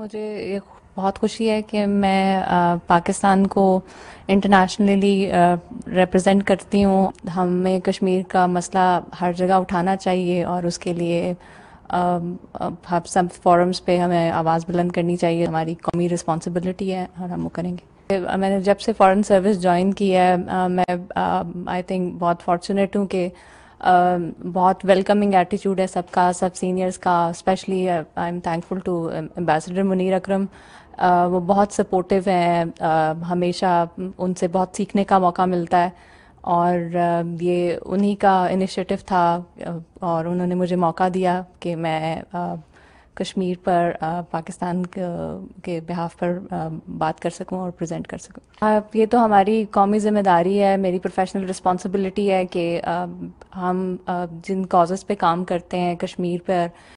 मुझे बहुत खुशी है कि मैं आ, पाकिस्तान को इंटरनेशनली रिप्रेजेंट करती हूँ हमें कश्मीर का मसला हर जगह उठाना चाहिए और उसके लिए आ, सब फॉरम्स पे हमें आवाज़ बुलंद करनी चाहिए हमारी कौमी रिस्पॉन्सिबिलिटी है और हम वो करेंगे मैंने जब से फॉरेन सर्विस ज्वाइन की है आ, मैं आई थिंक बहुत फॉर्चुनेट हूँ कि Um, बहुत वेलकमिंग एटीट्यूड है सबका सब सीनियर्स का specially I am thankful to ambassador Munir Akram वो बहुत सपोर्टिव हैं uh, हमेशा उनसे बहुत सीखने का मौका मिलता है और um, ये उन्हीं का इनिशिएटिव था uh, और उन्होंने मुझे मौका दिया कि मैं uh, कश्मीर पर पाकिस्तान के बिहाफ पर बात कर सकूं और प्रेजेंट कर सकूं ये तो हमारी कौमी जिम्मेदारी है मेरी प्रोफेशनल रिस्पॉन्सिबिलिटी है कि हम जिन कॉजेज़ पे काम करते हैं कश्मीर पर